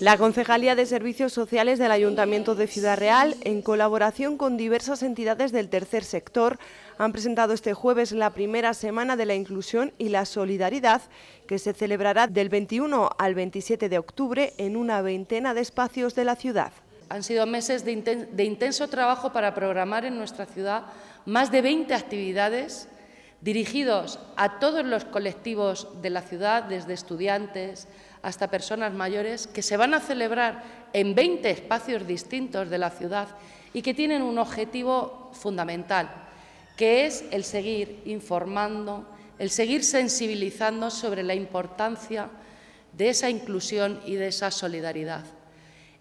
La Concejalía de Servicios Sociales del Ayuntamiento de Ciudad Real, en colaboración con diversas entidades del tercer sector, han presentado este jueves la primera semana de la inclusión y la solidaridad que se celebrará del 21 al 27 de octubre en una veintena de espacios de la ciudad. Han sido meses de, intenso trabajo para programar en nuestra ciudad más de 20 actividades dirigidos a todos los colectivos de la ciudad, desde estudiantes hasta personas mayores, que se van a celebrar en 20 espacios distintos de la ciudad y que tienen un objetivo fundamental, que es el seguir informando, el seguir sensibilizando sobre la importancia de esa inclusión y de esa solidaridad.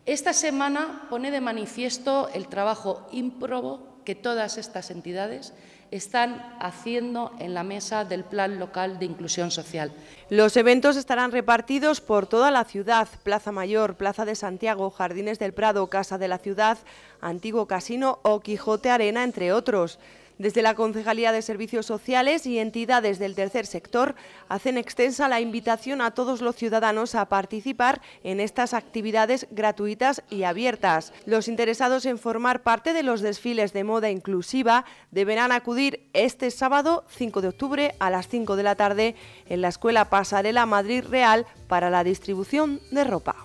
Esta semana pone de manifiesto el trabajo ímprobo que todas estas entidades están haciendo en la mesa del Plan Local de Inclusión Social. Los eventos estarán repartidos por toda la ciudad, Plaza Mayor, Plaza de Santiago, Jardines del Prado, Casa de la Ciudad, Antiguo Casino o Quijote Arena, entre otros. Desde la Concejalía de Servicios Sociales y entidades del tercer sector hacen extensa la invitación a todos los ciudadanos a participar en estas actividades gratuitas y abiertas. Los interesados en formar parte de los desfiles de moda inclusiva deberán acudir este sábado 5 de octubre a las 5 de la tarde en la Escuela Pasarela Madrid Real para la distribución de ropa.